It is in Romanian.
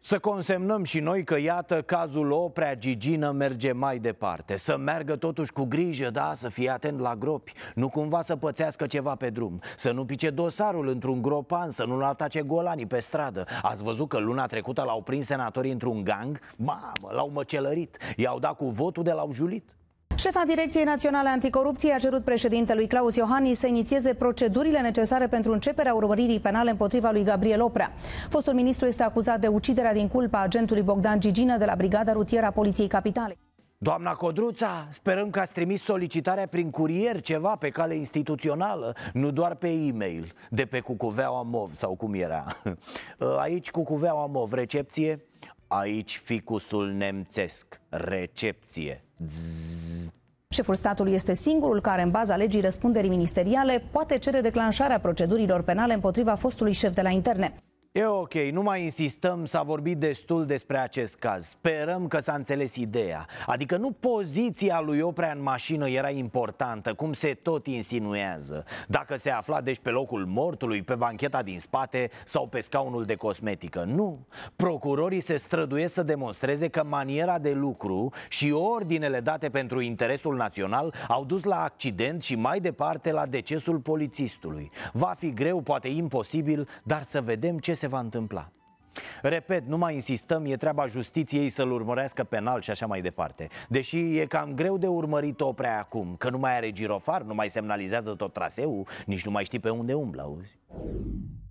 Să consemnăm și noi că, iată, cazul Oprea Gigină merge mai departe. Să meargă totuși cu grijă, da, să fie atent la gropi, nu cumva să pățească ceva pe drum, să nu pice dosarul într-un gropan, să nu-l atace golanii pe stradă. Ați văzut că luna trecută l-au prins senatorii într-un gang? Mamă, l-au măcelărit, i-au dat cu votul de l-au julit. Șefa Direcției Naționale Anticorupție a cerut președintelui Claus Iohannis să inițieze procedurile necesare pentru începerea urmăririi penale împotriva lui Gabriel Oprea. Fostul ministru este acuzat de uciderea din culpa agentului Bogdan Gigină de la Brigada Rutieră a Poliției Capitale. Doamna Codruța, sperăm că ați trimis solicitarea prin curier ceva pe cale instituțională, nu doar pe e-mail, de pe Cucuveaua Mov sau cum era. Aici Cucuveaua Mov, recepție, aici ficusul nemțesc, recepție. Șeful statului este singurul care, în baza legii răspunderii ministeriale, poate cere declanșarea procedurilor penale împotriva fostului șef de la interne. E ok, nu mai insistăm, s-a vorbit destul despre acest caz. Sperăm că s-a înțeles ideea. Adică nu poziția lui Oprea în mașină era importantă, cum se tot insinuează. Dacă se afla deci pe locul mortului, pe bancheta din spate sau pe scaunul de cosmetică. Nu. Procurorii se străduiesc să demonstreze că maniera de lucru și ordinele date pentru interesul național au dus la accident și mai departe la decesul polițistului. Va fi greu, poate imposibil, dar să vedem ce se va întâmpla. Repet, nu mai insistăm, e treaba justiției să-l urmărească penal și așa mai departe Deși e cam greu de urmărit oprea acum Că nu mai are girofar, nu mai semnalizează tot traseul Nici nu mai știi pe unde umblă, auzi?